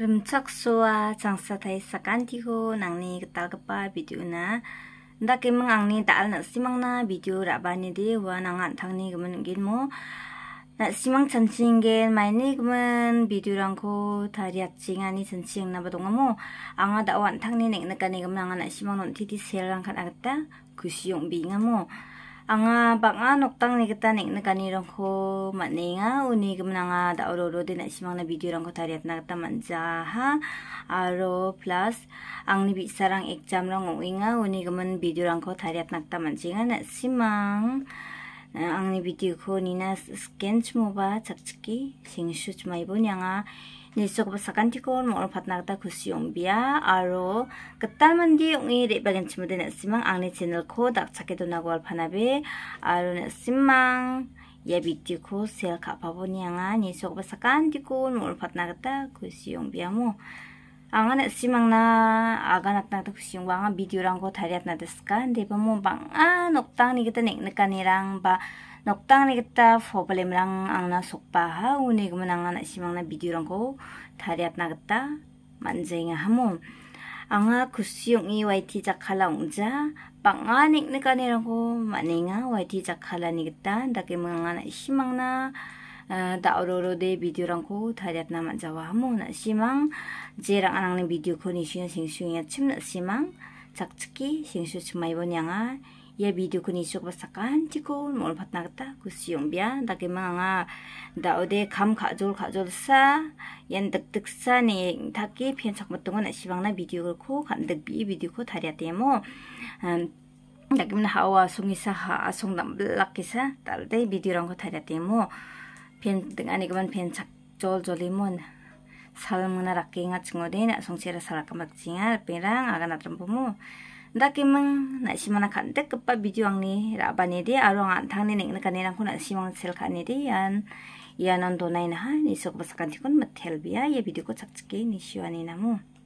r u m c a k s o a changsa t a i sakan t i ho nangni gital gapa video na n da k e m a n g angni dal na simang na video ra bani d i wa nangan t a n g n i g e m e n gin mo na simang chanching ge maini g e m e n video rang ko t a r i a t chingani chanching na badong mo anga da wan t a n g n i n e n g na kani gmin e anga na simang non t i ti sel rang k a n agta kusyong bi nga mo anga banga noktang ni kita ning na kani rong ko mane nga uni gmna nga da oro ro din simang na video rong ko tariat na ta manja ha aro plus ang ni bi sarang exam rong ui nga uni gmn video rong ko tariat na ta manja nga na simang ang video ko nina scan chmoba c h a k c h k i sing shu chmai bo nyanga n i s o k basakan t i k o mol patnagta kusyong bia aro ketal mandi ongi re bagan chmude na simang ang n i channel ko dak chake do na gol a p a n a b e aro na simang ya video ko sel ka pa bo nyanga n i s o k basakan t i k o mol patnagta kusyong bia mo si angana simangna aganatna tuk siungwanga video rangko tariat desu ka deba mo bang a noktang ni kita nek rang ba noktang ni kita problem rang angna sokpa ha si menangana simangna video rangko tariatna kita manjenga hamu anga kusiung i waiti jakhala ungja banga nek nekanirangko manenga waiti jakhala ni kita dake mangana simangna da'o roro de video rangko tariat na man jawahamu naksimang je raa anang li video ko nishina sing-sing ya chim naksimang tsak tsiki sing-sing tsumayibonyanga ya video ko nisho kwa sakkaan chiko moolpatna kata ku siyombya dake maa nga da'o de kam kakzol kakzol sa yan deg deg sa ni dake pien chakmato nga naksimang na pen teng ani kaman pen chak chol jolimon salmuna rakinga chingode na songsera salakamak chinga perang agan atrumpumu daki mang na simana khantek kepa video angni rabani di arong anthang ni nengna kanirang kuna simang sel khani di yan yanan donai na ha nisok basakan tikon mathel bia ye video ko chakchki ni ya, ya namu